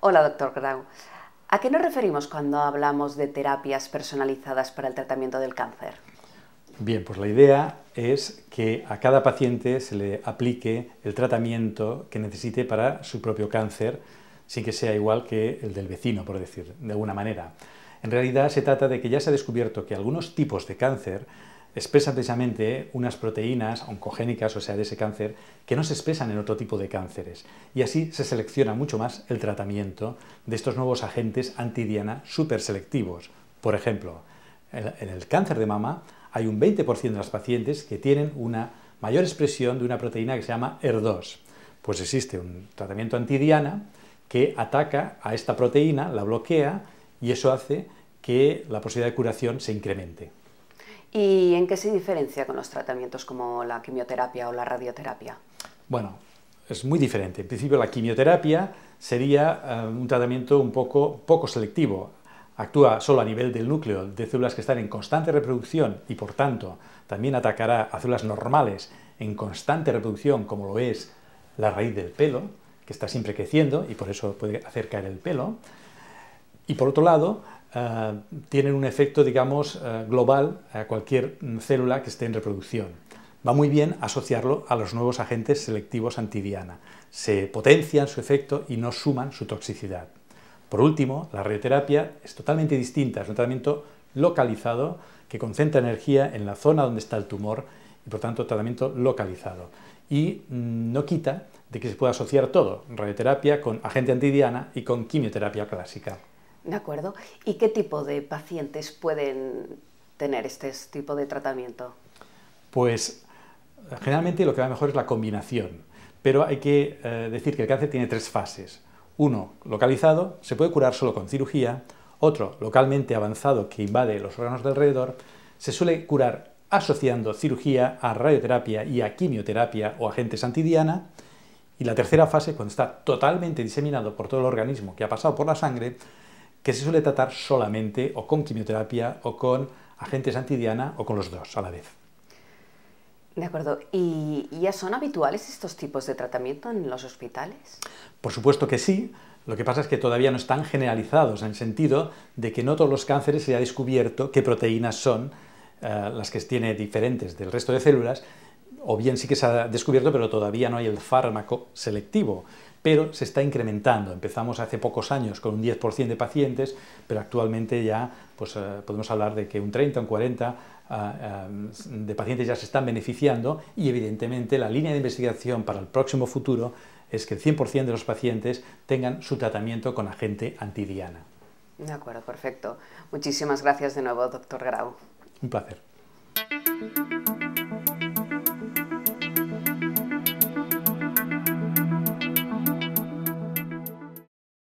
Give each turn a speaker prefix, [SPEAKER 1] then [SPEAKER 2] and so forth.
[SPEAKER 1] Hola, doctor Grau. ¿A qué nos referimos cuando hablamos de terapias personalizadas para el tratamiento del cáncer?
[SPEAKER 2] Bien, pues la idea es que a cada paciente se le aplique el tratamiento que necesite para su propio cáncer, sin que sea igual que el del vecino, por decir, de alguna manera. En realidad se trata de que ya se ha descubierto que algunos tipos de cáncer expresa precisamente unas proteínas oncogénicas, o sea, de ese cáncer, que no se expresan en otro tipo de cánceres. Y así se selecciona mucho más el tratamiento de estos nuevos agentes antidiana selectivos. Por ejemplo, en el cáncer de mama hay un 20% de las pacientes que tienen una mayor expresión de una proteína que se llama ER2. Pues existe un tratamiento antidiana que ataca a esta proteína, la bloquea y eso hace que la posibilidad de curación se incremente.
[SPEAKER 1] ¿Y en qué se diferencia con los tratamientos como la quimioterapia o la radioterapia?
[SPEAKER 2] Bueno, es muy diferente. En principio la quimioterapia sería eh, un tratamiento un poco, poco selectivo. Actúa solo a nivel del núcleo de células que están en constante reproducción y por tanto también atacará a células normales en constante reproducción como lo es la raíz del pelo, que está siempre creciendo y por eso puede hacer caer el pelo. Y por otro lado, eh, tienen un efecto, digamos, eh, global a cualquier mm, célula que esté en reproducción. Va muy bien asociarlo a los nuevos agentes selectivos antidiana. Se potencian su efecto y no suman su toxicidad. Por último, la radioterapia es totalmente distinta, es un tratamiento localizado que concentra energía en la zona donde está el tumor y por tanto tratamiento localizado. Y mm, no quita de que se pueda asociar todo, radioterapia con agente antidiana y con quimioterapia clásica.
[SPEAKER 1] ¿De acuerdo? ¿Y qué tipo de pacientes pueden tener este tipo de tratamiento?
[SPEAKER 2] Pues generalmente lo que va mejor es la combinación, pero hay que eh, decir que el cáncer tiene tres fases. Uno, localizado, se puede curar solo con cirugía. Otro, localmente avanzado, que invade los órganos de alrededor, se suele curar asociando cirugía a radioterapia y a quimioterapia o agentes antidiana. Y la tercera fase, cuando está totalmente diseminado por todo el organismo que ha pasado por la sangre, que se suele tratar solamente o con quimioterapia o con agentes antidiana o con los dos a la vez.
[SPEAKER 1] De acuerdo. ¿Y ya son habituales estos tipos de tratamiento en los hospitales?
[SPEAKER 2] Por supuesto que sí. Lo que pasa es que todavía no están generalizados en el sentido de que no todos los cánceres se ha descubierto qué proteínas son eh, las que tiene diferentes del resto de células, o bien sí que se ha descubierto, pero todavía no hay el fármaco selectivo pero se está incrementando. Empezamos hace pocos años con un 10% de pacientes, pero actualmente ya pues, eh, podemos hablar de que un 30, un 40 ah, ah, de pacientes ya se están beneficiando y evidentemente la línea de investigación para el próximo futuro es que el 100% de los pacientes tengan su tratamiento con agente antidiana.
[SPEAKER 1] De acuerdo, perfecto. Muchísimas gracias de nuevo, doctor Grau.
[SPEAKER 2] Un placer.